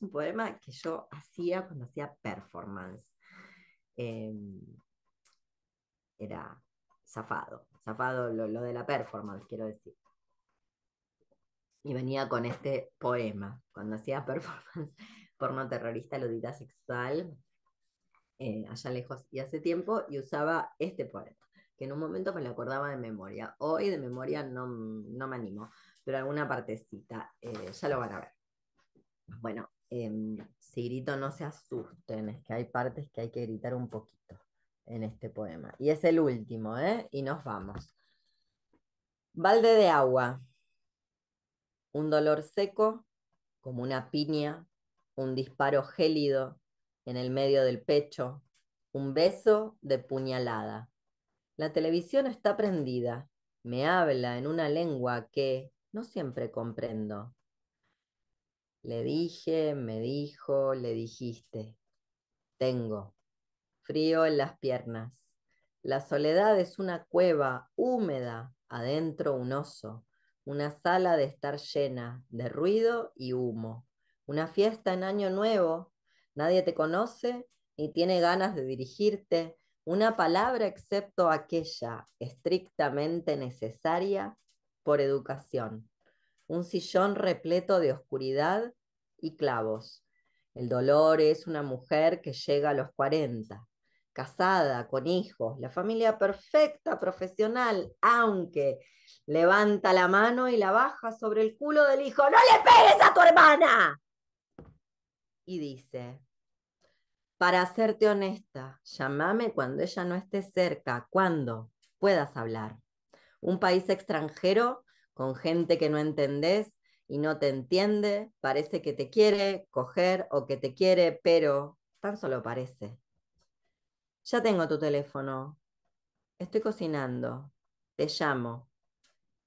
un poema que yo hacía cuando hacía performance. Em, era zafado, zafado lo, de la performance, quiero decir. Y venía con este poema, cuando hacía performance porno terrorista, ludita sexual, eh, allá lejos y hace tiempo, y usaba este poema, que en un momento me lo acordaba de memoria. Hoy de memoria no, me animo, pero alguna partecita, eh, ya lo van a ver. Bueno, Em, si grito no se asusten, es que hay partes que hay que gritar un poquito en este poema. Y es el último, ¿eh? Y nos vamos. Balde de agua. Un dolor seco, como una piña, un disparo gélido en el medio del pecho, un beso de puñalada. La televisión está prendida, me habla en una lengua que no siempre comprendo. Le dije, me dijo, le dijiste. Tengo frío en las piernas. La soledad es una cueva húmeda, adentro un oso, una sala de estar llena de ruido y humo, una fiesta en año nuevo, nadie te conoce ni tiene ganas de dirigirte una palabra excepto aquella estrictamente necesaria por educación un sillón repleto de oscuridad y clavos. El dolor es una mujer que llega a los 40, casada, con hijos, la familia perfecta, profesional, aunque levanta la mano y la baja sobre el culo del hijo. ¡No le pegues a tu hermana! Y dice, para serte honesta, llámame cuando ella no esté cerca, cuando puedas hablar. Un país extranjero con gente que no entendés y no te entiende, parece que te quiere coger o que te quiere, pero tan solo parece. Ya tengo tu teléfono, estoy cocinando, te llamo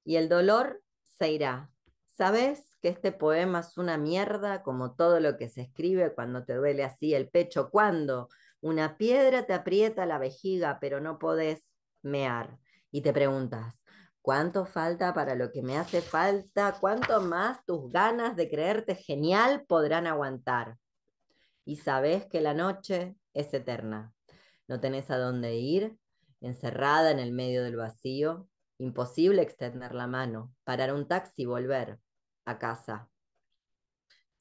y el dolor se irá. ¿Sabes que este poema es una mierda como todo lo que se escribe cuando te duele así el pecho? Cuando una piedra te aprieta la vejiga pero no podés mear y te preguntas, ¿Cuánto falta para lo que me hace falta? ¿Cuánto más tus ganas de creerte genial podrán aguantar? Y sabes que la noche es eterna. No tenés a dónde ir, encerrada en el medio del vacío, imposible extender la mano, parar un taxi y volver a casa.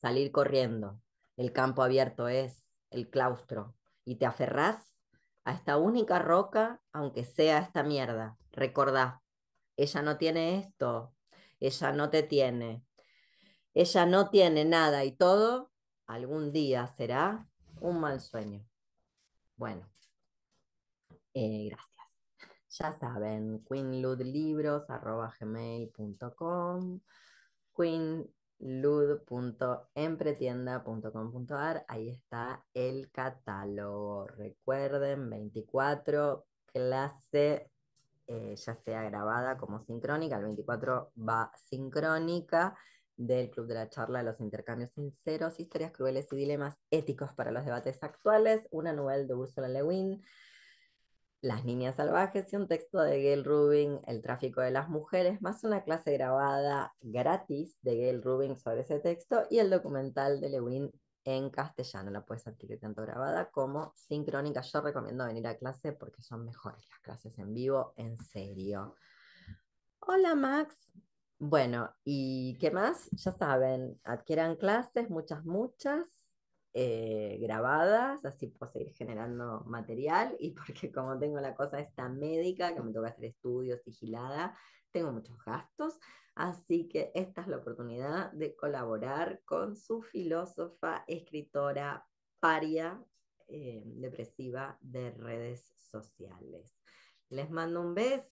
Salir corriendo, el campo abierto es, el claustro, y te aferrás a esta única roca, aunque sea esta mierda. Recordá, ella no tiene esto, ella no te tiene, ella no tiene nada y todo, algún día será un mal sueño. Bueno, eh, gracias. Ya saben, queenludlibros.com, queenlud.empretienda.com.ar, ahí está el catálogo. Recuerden, 24 clase eh, ya sea grabada como sincrónica, el 24 va sincrónica del Club de la Charla de los Intercambios Sinceros, Historias Crueles y Dilemas Éticos para los Debates Actuales, una novela de Ursula Lewin, Las Niñas Salvajes y un texto de Gail Rubin, El Tráfico de las Mujeres, más una clase grabada gratis de Gail Rubin sobre ese texto y el documental de Lewin, en castellano. La puedes adquirir tanto grabada como sincrónica. Yo recomiendo venir a clase porque son mejores las clases en vivo, en serio. Hola Max. Bueno, ¿y qué más? Ya saben, adquieran clases, muchas, muchas. Eh, grabadas, así puedo seguir generando material y porque como tengo la cosa esta médica, que me toca hacer estudios, vigilada, tengo muchos gastos, Así que esta es la oportunidad de colaborar con su filósofa, escritora, paria, eh, depresiva de redes sociales. Les mando un beso.